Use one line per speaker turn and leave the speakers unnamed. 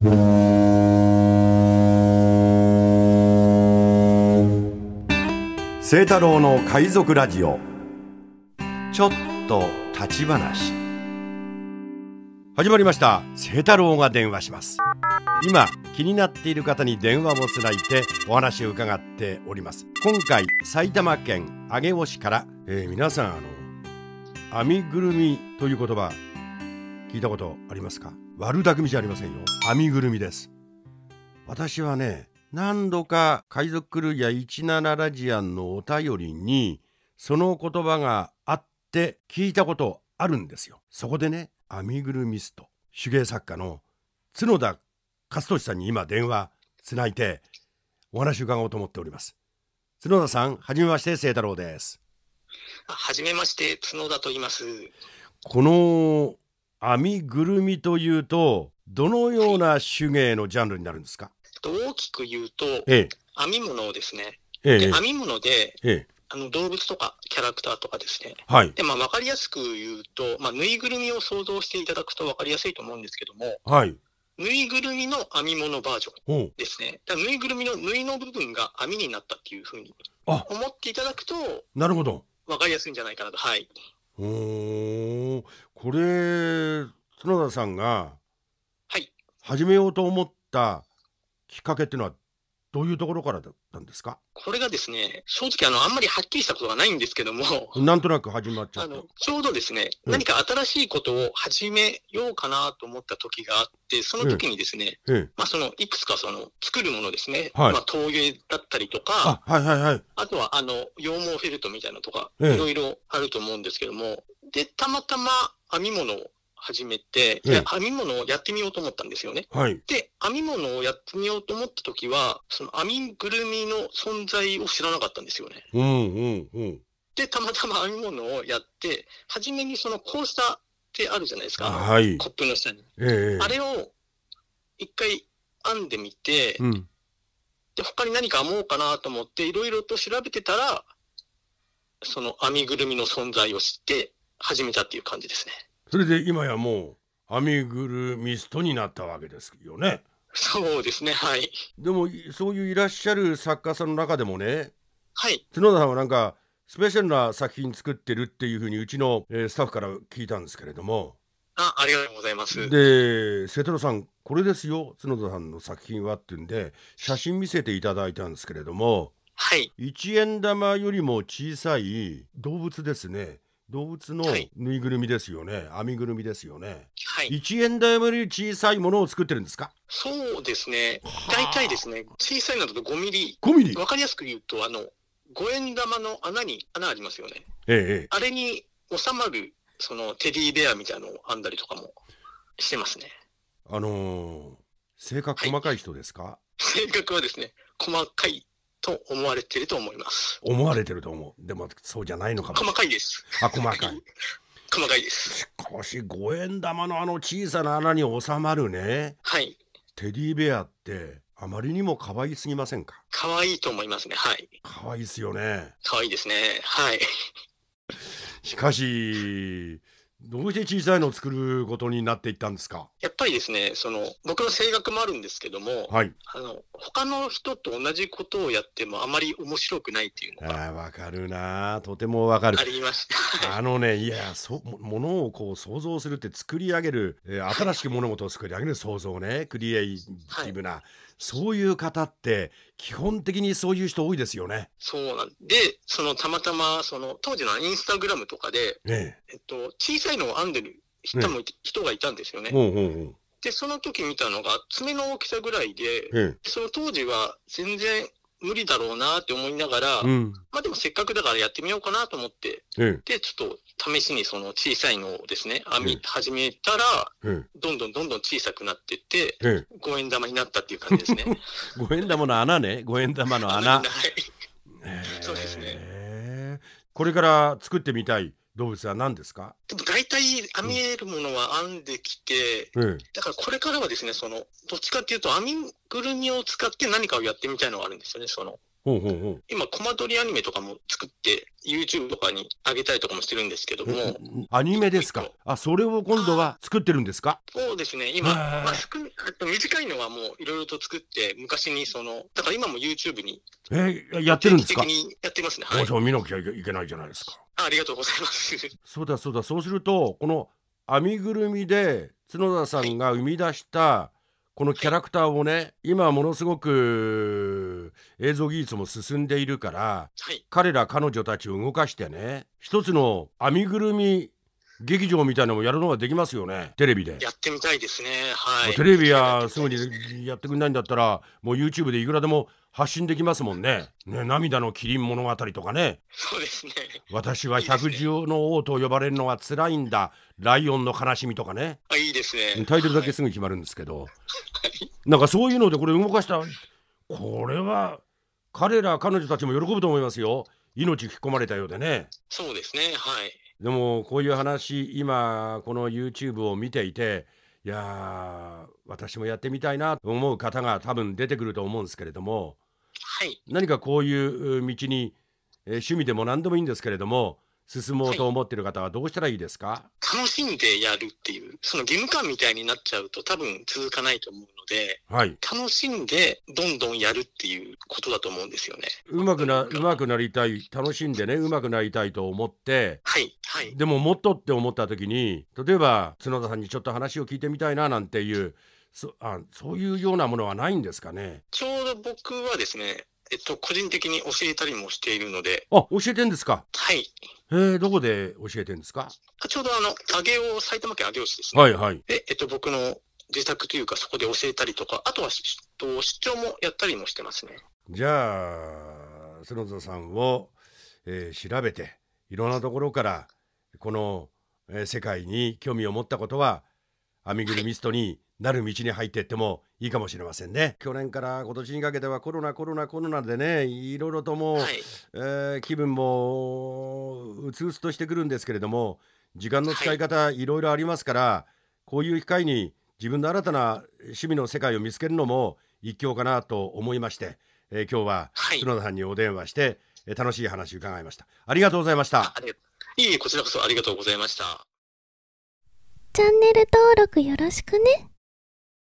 清太郎の海賊ラジオちょっと立ち話始まりました清太郎が電話します今気になっている方に電話をつないでお話を伺っております今回埼玉県上尾市から、えー、皆さんあの編みぐるみという言葉聞いたことありますか悪巧みじゃありませんよ編みぐるみです私はね何度か海賊クルーヤ17ラジアンのお便りにその言葉があって聞いたことあるんですよそこでね編みぐるみスト手芸作家の角田勝利さんに今電話つないでお話伺おうと思っております角田さんはじめまして清太郎です
はじめまして角田と言います
この編みぐるみというとどのような手芸のジャンルになるんですか
大きく言うと、ええ、編み物ですね。ええ、で編み物で、ええ、あの動物とかキャラクターとかですね。はい、で、まあ、分かりやすく言うと、まあ、ぬいぐるみを想像していただくと分かりやすいと思うんですけども、はい、ぬいぐるみの編み物バージョンですね。だぬいぐるみの縫いの部分が編みになったっていうふうに思っていただくと、なるほど。分かりやすいんじゃないかなと。はい。
おこれ角田さんが始めようと思ったきっかけっていうのはどういうところからだったんですか
これがですね、正直あの、あんまりはっきりしたことがないんですけども、
なんとなく始まっち
ゃったちょうどですね、うん、何か新しいことを始めようかなと思った時があって、その時にですね、うんうん、まあ、そのいくつかその作るものですね、はい、まあ、陶芸だったりとか、あはいはいはい、あとはあの羊毛フェルトみたいなのとか、いろいろあると思うんですけども、で、たまたま編み物を始めて、編み物をやってみようと思ったんですよね。はい。で、編み物をやってみようと思った時は、その編みぐるみの存在を知らなかったんですよね。
うんうんうん。
で、たまたま編み物をやって、初めにそのコースターってあるじゃないですか。はい。コップの下に。えー、あれを一回編んでみて、うん、で、他に何か編もうかなと思って、いろいろと調べてたら、その編みぐるみの存在を知って始めたっていう感じですね。
それで今やもうアミぐるミストになったわけですよね。そうですね、はい。でも、そういういらっしゃる作家さんの中でもね、はい。角田さんはなんか、スペシャルな作品作ってるっていうふうに、うちの、えスタッフから聞いたんですけれども。あ、ありがとうございます。で、瀬戸野さん、これですよ、角田さんの作品はっていうんで、写真見せていただいたんですけれども、はい。一円玉よりも小さい動物ですね。動物のぬいぐるみですよね、はい、編みぐるみですよね、はい、1円台より小さいものを作ってるんですか
そうですね大体ですね小さいのだと5ミリ5ミリ分かりやすく言うとあの五円玉の穴に穴ありますよね、ええ、あれに収まるそのテディベアみたいなのを編んだりとかもしてますね
あのー、性格細かい人ですか、は
い、性格はですね細かいと思われてると思います。
思われてると思う。でも、そうじゃないのかも。細かいです。あ、細かい。
細
かいです。しかし、五円玉のあの小さな穴に収まるね。はい。テディベアって、あまりにも可愛すぎませんか
可愛いと思いますね。はい。
可愛いですよね。
可愛いですね。はい。
しかし、どうして小さいのを作ることになっていったんですか
やっぱりですね、その僕の性格もあるんですけども、はい、あの他の人と同じことをやってもあまり面白くないって
いうのが。わかるな、とてもわかる。ありました。あのね、いや、そものをこう想像するって作り上げる、えー、新しく物事を作り上げる想像ね、クリエイティブな、はい、そういう方って基本的にそういう人多いですよね。
そうなんで、そのたまたまその当時のインスタグラムとかで、ね、えっと小さいのを編んでる人も、人がいたんですよね。うううで、その時見たのが爪の大きさぐらいで、その当時は全然無理だろうなって思いながら、うん、まあでもせっかくだからやってみようかなと思って、で、ちょっと試しにその小さいのをですね、編み始めたら、どんどんどんどん小さくなってって、五円玉になったっていう感じですね。
五円玉の穴ね、五円玉の穴。穴
そうですね。
これから作ってみたい動物は何ですかで
も大体編みえるものは編んできて、うん、だからこれからはですねそのどっちかっていうと編みぐるみを使って何かをやってみたいのがあるんですよねそのほうほうほう今コマ撮りアニメとかも作って YouTube とかに上げたりとかもしてるんですけども
アニメですかあそれを今度は作ってるんですか
そうですね今、まあ、短いのはもういろいろと作って昔にそのだから今も YouTube に
えー、やってるんですかやってますね、はい、見なきゃいけないじゃないですか
ありがとうございます。
そうだそうだ。そうするとこの編みぐるみで角田さんが生み出したこのキャラクターをね今ものすごく映像技術も進んでいるから、はい、彼ら彼女たちを動かしてね一つの編みぐるみ劇場みたいなのもやるのができますよねテレビで
やってみたいですねはいテレ
ビはすぐにやってくれないんだったらもう YouTube でいくらでも発信できますもんねね涙のキリン物語とかねそうですね私は百獣の王と呼ばれるのは辛いんだライオンの悲しみとかねあいいですねタイトルだけすぐ決まるんですけど、はい、なんかそういうのでこれ動かしたこれは彼ら彼女たちも喜ぶと思いますよ命吹き込まれたようでねそうですねはいでもこういう話今この YouTube を見ていていや私もやってみたいなと思う方が多分出てくると思うんですけれども、はい、何かこういう道に、えー、趣味でも何でもいいんですけれども進もうと思ってる方はどうしたらいいですか、は
い、楽しんでやるっていうその義務感みたいになっちゃうと多分続かないと思うので、はい、楽しんでどんどんやるっていうことだと思うんですよね
うまくなうまくなりたい楽しんでねうまくなりたいと思って、はい、はい、でももっとって思った時に例えば角田さんにちょっと話を聞いてみたいななんていうそあそういうようなものはないんですかね
ちょうど僕はですねえっと、個人的に教えたりもしているので。
あ、教えてんですかはい。えー、どこで教えてんですか
ちょうどあの、上尾、埼玉県上尾市です
ね。はいはい。で、
えっと、僕の自宅というか、そこで教えたりとか、あとは、えと、出張もやったりもしてますね。
じゃあ、角田さんを、えー、調べて、いろんなところから、この世界に興味を持ったことはアミグルミストになる道に入っていってもいいかもしれませんね去年から今年にかけてはコロナコロナコロナでねいろいろとも、はい、えー、気分もうつうつとしてくるんですけれども時間の使い方、はい、いろいろありますからこういう機会に自分の新たな趣味の世界を見つけるのも一興かなと思いまして、えー、今日は角田さんにお電話して、はい、楽しい話伺いましたありがとうございました。
いいえ、こちらこそありがとうございました。チャンネル登録よろしくね。